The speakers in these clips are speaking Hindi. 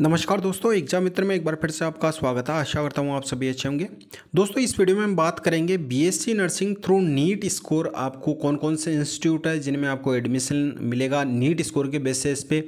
नमस्कार दोस्तों एग्जाम मित्र में एक बार फिर से आपका स्वागत है आशा करता हूँ आप सभी अच्छे होंगे दोस्तों इस वीडियो में हम बात करेंगे BSc nursing through NEET score आपको कौन कौन से इंस्टीट्यूट है जिनमें आपको एडमिशन मिलेगा नीट स्कोर के बेसिस पे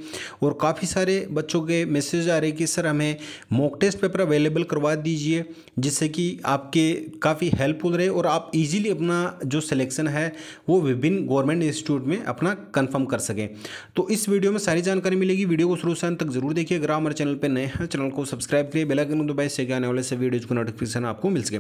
और काफ़ी सारे बच्चों के मैसेज आ रहे हैं कि सर हमें मॉक टेस्ट पेपर अवेलेबल करवा दीजिए जिससे कि आपके काफ़ी हेल्पफुल रहे और आप ईजिली अपना जो सिलेक्शन है वो विभिन्न गवर्नमेंट इंस्टीट्यूट में अपना कन्फर्म कर सकें तो इस वीडियो में सारी जानकारी मिलेगी वीडियो को शुरू से अंत तक जरूर देखिए ग्राम चैनल पर नए हैं चैनल को सब्सक्राइब करिए बेलाइकन दबाए से आने वाले सभी वीडियोज़ को नोटिफिकेशन आपको मिल सके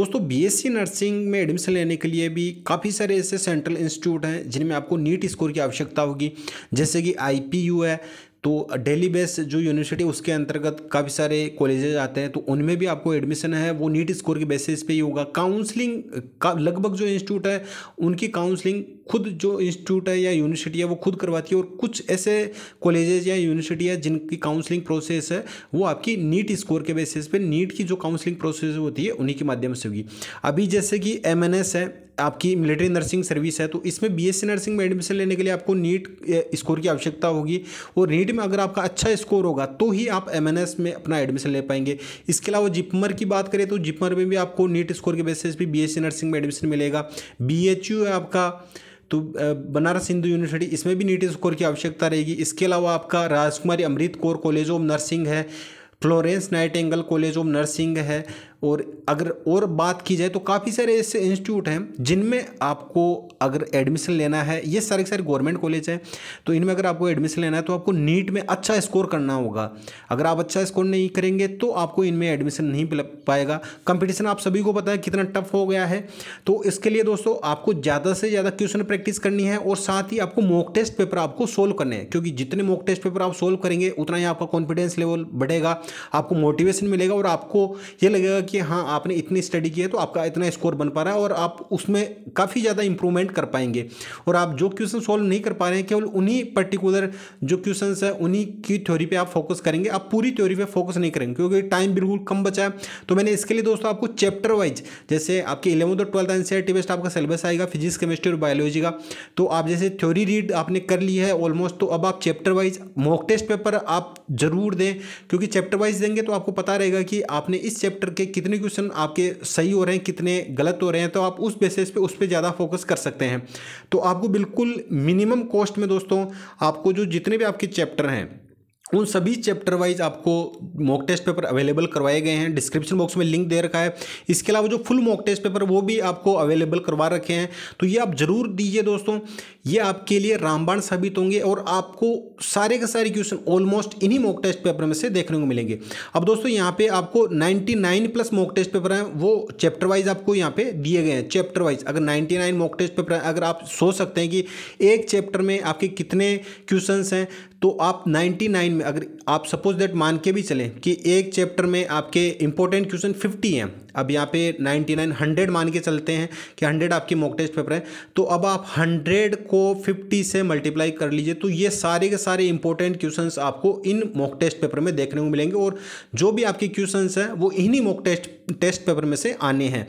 दोस्तों बीएससी नर्सिंग में एडमिशन लेने के लिए भी काफ़ी सारे ऐसे सेंट्रल इंस्टीट्यूट हैं जिनमें आपको नीट स्कोर की आवश्यकता होगी जैसे कि आई है तो डेली बेस जो यूनिवर्सिटी उसके अंतर्गत काफ़ी सारे कॉलेजेज आते हैं तो उनमें भी आपको एडमिशन है वो नीट स्कोर के बेसिस पे ही होगा काउंसलिंग का लगभग जो इंस्टीट्यूट है उनकी काउंसलिंग खुद जो इंस्टीट्यूट है या यूनिवर्सिटी है वो खुद करवाती है और कुछ ऐसे कॉलेजेज या यूनिवर्सिटी है जिनकी काउंसलिंग प्रोसेस है वो आपकी नीट स्कोर के बेसिस पे नीट की जो काउंसलिंग प्रोसेस होती है उन्हीं के माध्यम से होगी अभी जैसे कि एम है आपकी मिलिट्री नर्सिंग सर्विस है तो इसमें बीएससी नर्सिंग में एडमिशन लेने के लिए आपको नीट स्कोर की आवश्यकता होगी और नीट में अगर आपका अच्छा स्कोर होगा तो ही आप एमएनएस में अपना एडमिशन ले पाएंगे इसके अलावा जिपमर की बात करें तो जिपमर में भी आपको नीट स्कोर के बेसिस पे बीएससी नर्सिंग में एडमिशन मिलेगा बी है आपका तो बनारस हिंदू यूनिवर्सिटी इसमें भी नीट स्कोर की आवश्यकता रहेगी इसके अलावा आपका Rajkumari Amrit Kaur college of nursing है Florence Nightingale college of nursing है और अगर और बात की जाए तो काफ़ी सारे ऐसे इंस्टीट्यूट हैं जिनमें आपको अगर एडमिशन लेना है ये सारे सारे गवर्नमेंट कॉलेज हैं तो इनमें अगर आपको एडमिशन लेना है तो आपको नीट में अच्छा स्कोर करना होगा अगर आप अच्छा स्कोर नहीं करेंगे तो आपको इनमें एडमिशन नहीं मिल पाएगा कंपटीशन आप सभी को पता है कितना टफ हो गया है तो इसके लिए दोस्तों आपको ज़्यादा से ज़्यादा क्वेश्चन प्रैक्टिस करनी है और साथ ही आपको मॉक टेस्ट पेपर आपको सोल्व करने हैं क्योंकि जितने मॉक टेस्ट पेपर आप सोल्व करेंगे उतना ही आपका कॉन्फिडेंस लेवल बढ़ेगा आपको मोटिवेशन मिलेगा और आपको ये लगेगा कि कि हाँ आपने इतनी स्टडी की है तो आपका इतना स्कोर बन पा रहा है और आप उसमें काफ़ी ज़्यादा इंप्रूवमेंट कर पाएंगे और आप जो क्वेश्चन सॉल्व नहीं कर पा रहे हैं केवल उन्हीं पर्टिकुलर जो क्वेश्चन है उन्हीं की थ्योरी पर आप फोकस करेंगे आप पूरी थ्योरी पर फोकस नहीं करेंगे क्योंकि टाइम बिल्कुल कम बचा है तो मैंने इसके लिए दोस्तों आपको चैप्टर वाइज जैसे आपके इलेवंथ और ट्वेल्थ एन सी आपका सिलेबस आएगा फिजिक्स केमिस्ट्री और बायोलॉजी का तो आप जैसे थ्योरी रीड आपने कर ली है ऑलमोस्ट तो अब आप chapter wise mock test paper आप जरूर दें क्योंकि चैप्टर वाइज देंगे तो आपको पता रहेगा कि आपने इस चैप्टर के कितने कितने क्वेश्चन आपके सही हो रहे हैं कितने गलत हो रहे हैं तो आप उस बेसिस पे उस पर ज़्यादा फोकस कर सकते हैं तो आपको बिल्कुल मिनिमम कॉस्ट में दोस्तों आपको जो जितने भी आपके चैप्टर हैं उन सभी चैप्टर वाइज आपको मॉक टेस्ट पेपर अवेलेबल करवाए गए हैं डिस्क्रिप्शन बॉक्स में लिंक दे रखा है इसके अलावा जो फुल मॉक टेस्ट पेपर वो भी आपको अवेलेबल करवा रखे हैं तो ये आप ज़रूर दीजिए दोस्तों ये आपके लिए रामबाण साबित होंगे और आपको सारे के सारे क्वेश्चन ऑलमोस्ट इन्हीं मॉक टेस्ट पेपर में से देखने को मिलेंगे अब दोस्तों यहाँ पर आपको ninety plus mock test paper हैं वो चैप्टर वाइज आपको यहाँ पर दिए गए हैं चैप्टर वाइज अगर नाइन्टी मॉक टेस्ट पेपर हैं अगर आप सोच सकते हैं कि एक चैप्टर में आपके कितने क्वेश्चन हैं तो आप 99 में अगर आप सपोज दैट मान के भी चलें कि एक चैप्टर में आपके इंपॉर्टेंट क्वेश्चन 50 हैं अब यहाँ पे 99 100 मान के चलते हैं कि 100 आपके मॉक टेस्ट पेपर हैं तो अब आप 100 को 50 से मल्टीप्लाई कर लीजिए तो ये सारे के सारे इंपॉर्टेंट क्वेश्चन आपको इन मॉक टेस्ट पेपर में देखने को मिलेंगे और जो भी आपके क्वेश्चन हैं वो इन्हीं मॉक टेस्ट टेस्ट पेपर में से आने हैं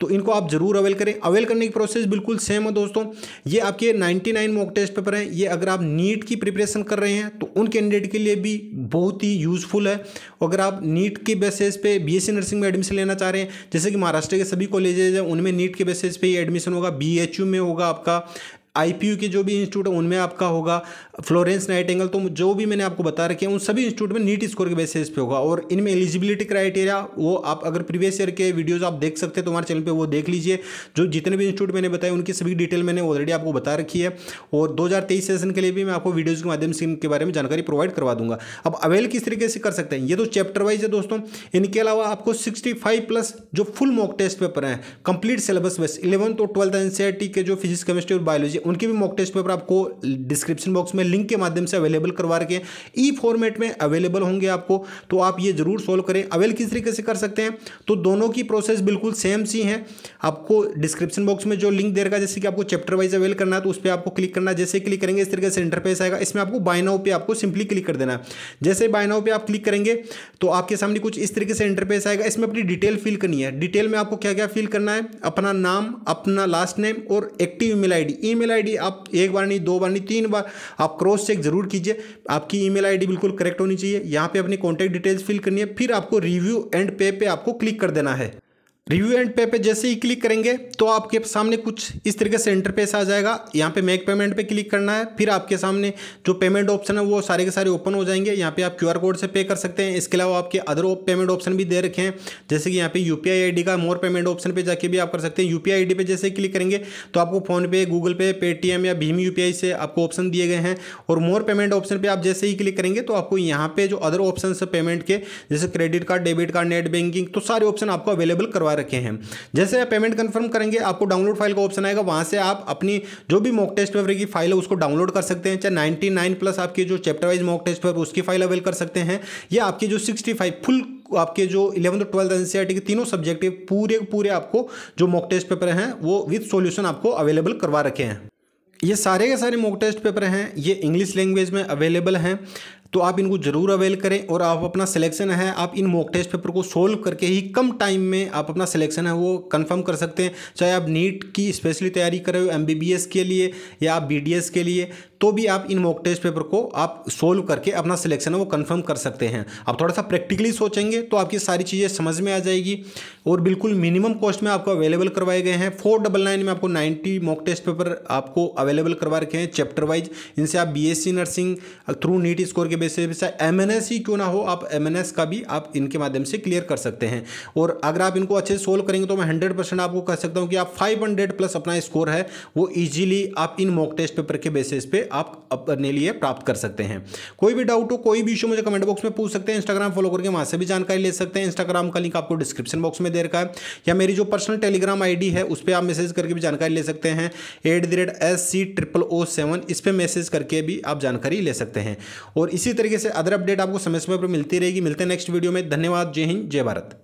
तो इनको आप जरूर अवेल करें अवेल करने की प्रोसेस बिल्कुल सेम है दोस्तों ये आपके 99 मॉक टेस्ट पेपर हैं ये अगर आप नीट की प्रिपरेशन कर रहे हैं तो उन कैंडिडेट के लिए भी बहुत ही यूज़फुल है अगर आप नीट के बेसिस पे बीएससी नर्सिंग में एडमिशन लेना चाह रहे हैं जैसे कि महाराष्ट्र के सभी कॉलेजेज हैं उनमें नीट के बेसिस पे ही एडमिशन होगा बी में होगा आपका आई के जो भी इंस्टीट्यूट है उनमें आपका होगा फ्लोरेंस नाइट एंगल तो जो भी मैंने आपको बता रखे हैं उन सभी इंस्टीट्यूट में नीट स्कोर के बेसिस पे होगा और इनमें एलिजिबिलिटी क्राइटेरिया वो आप अगर प्रीवियस ईयर के वीडियोज़ आप देख सकते हैं तो हमारे चैनल पर वो देख लीजिए जो जितने भी इंस्टीट्यूट मैंने बताए उनकी सभी डिटेल मैंने ऑलरेडी आपको बता रखी है और दो सेशन के लिए भी मैं आपको वीडियोज़ के माध्यम से इनके बारे में जानकारी प्रोवाइड करवा दूंगा अब अवेल किस तरीके से कर सकते हैं ये तो चैप्टर वाइज है दोस्तों इनके अलावा आपको सिक्सटी प्लस जो फुल मॉक टेस्ट पेपर हैं कंप्लीट सिलेबस बेस इलेवंथ और ट्वेल्थ एन e के जो फिजिक्स केमिस्ट्री और बायोलॉजी उनके भी मॉक टेस्ट पेपर आपको डिस्क्रिप्शन बॉक्स में लिंक के माध्यम से अवेलेबल करवा रखे हैं ई e फॉर्मेट में अवेलेबल होंगे आपको तो आप ये जरूर सॉल्व करें अवेल किस तरीके से कर सकते हैं तो दोनों की प्रोसेस बिल्कुल सेम सी है आपको डिस्क्रिप्शन बॉक्स में जो लिंक दे रखा जैसे कि आपको चैप्टर वाइज अवेल करना है तो उस पर आपको क्लिक करना है जैसे क्लिक करेंगे इस तरीके से इंटरफेस आएगा इसमें आपको बायनाओ पे आपको सिंपली क्लिक कर देना है जैसे बायनाओ पे आप क्लिक करेंगे तो आपके सामने कुछ इस तरीके से इंटरफेस आएगा इसमें अपनी डिटेल फिल करनी है डिटेल में आपको क्या क्या फिल करना है अपना नाम अपना लास्ट नेम और active email ID email email ID आप एक बार नहीं दो बार नहीं तीन बार आप क्रॉस चेक जरूर कीजिए आपकी ईमेल आईडी बिल्कुल करेक्ट होनी चाहिए यहाँ पे अपनी कॉन्टैक्ट डिटेल्स फिल करनी है फिर आपको रिव्यू एंड पे पे आपको क्लिक कर देना है रिव्यू एंड पे पे जैसे ही क्लिक करेंगे तो आपके सामने कुछ इस तरीके से इंटरफेस आ जाएगा यहाँ पे मेक पेमेंट पे क्लिक करना है फिर आपके सामने जो पेमेंट ऑप्शन है वो सारे के सारे ओपन हो जाएंगे यहाँ पे आप क्यूआर कोड से पे कर सकते हैं इसके अलावा आपके अदर पेमेंट ऑप्शन भी दे रखे हैं जैसे कि यहाँ पे यू पी का मोर पेमेंट ऑप्शन पर जाके भी आप कर सकते हैं यू पी पे जैसे क्लिक करेंगे तो आपको फ़ोनपे गूगल पे पेटीएम या भीम यू से आपको ऑप्शन दिए गए हैं और मोर पेमेंट ऑप्शन पर आप जैसे ही क्लिक करेंगे तो आपको यहाँ पे जो अदर ऑप्शन है पेमेंट के जैसे credit card debit card net banking तो सारे ऑप्शन आपको अवेलेबल करवा करवा रखे हैं जैसे आप पेमेंट कन्फर्म करेंगे आपको डाउनलोड फाइल का ऑप्शन आएगा वहाँ से आप अपनी जो भी मॉक टेस्ट पेपर की फाइल है उसको डाउनलोड कर सकते हैं चाहे नाइनटी प्लस आपकी जो chapter wise mock test paper उसकी फाइल अवेल कर सकते हैं या आपकी जो सिक्सटी फुल आपके जो इलेवंथ और ट्वेल्थ एन के तीनों सब्जेक्ट पूरे पूरे आपको जो मॉक टेस्ट पेपर हैं वो विथ सोल्यूशन आपको अवेलेबल करवा रखे हैं ये सारे के सारे मॉक टेस्ट पेपर हैं ये इंग्लिश लैंग्वेज में अवेलेबल हैं तो आप इनको ज़रूर अवेल करें और आप अपना सिलेक्शन है आप इन मॉक टेस्ट पेपर को सोल्व करके ही कम टाइम में आप अपना सिलेक्शन है वो कंफर्म कर सकते हैं चाहे आप नीट की स्पेशली तैयारी कर रहे हो एम के लिए या आप बी के लिए तो भी आप इन मॉक टेस्ट पेपर को आप सोल्व करके अपना सिलेक्शन है वो कन्फर्म कर सकते हैं आप थोड़ा सा प्रैक्टिकली सोचेंगे तो आपकी सारी चीज़ें समझ में आ जाएगी और बिल्कुल मिनिमम कॉस्ट में आपको अवेलेबल करवाए गए हैं फोर डबल नाइन में आपको नाइन्टी मॉक टेस्ट पेपर आपको अवेलेबल करवा रखे हैं चैप्टर वाइज इनसे आप B nursing through NEET score के बेसिस पे एम ही क्यों ना हो आप एम का भी आप इनके माध्यम से क्लियर कर सकते हैं और अगर आप इनको अच्छे से सोल्व करेंगे तो मैं हंड्रेड परसेंट आपको कह सकता हूँ कि आप फाइव हंड्रेड प्लस अपना स्कोर है वो ईजिली आप इन मॉक टेस्ट पेपर के बेसिस पे आप अपने लिए प्राप्त कर सकते हैं कोई भी डाउट हो कोई भी इशू मुझे कमेंट बॉक्स में पूछ सकते हैं इंस्टाग्राम फॉलो करके वहां से भी जानकारी ले सकते हैं इंस्टाग्राम का लिंक आपको डिस्क्रिप्शन बॉक्स में दे रखा है या मेरी जो पर्सनल टेलीग्राम आई है उस पर आप मैसेज करके भी जानकारी ले सकते हैं at the rate S C triple O seven इस पर मैसेज करके भी आप जानकारी ले सकते हैं और इसी तरीके से अदर अपडेट आपको समय समय पर मिलती रहेगी मिलते हैं नेक्स्ट वीडियो में धन्यवाद जय हिंद जय भारत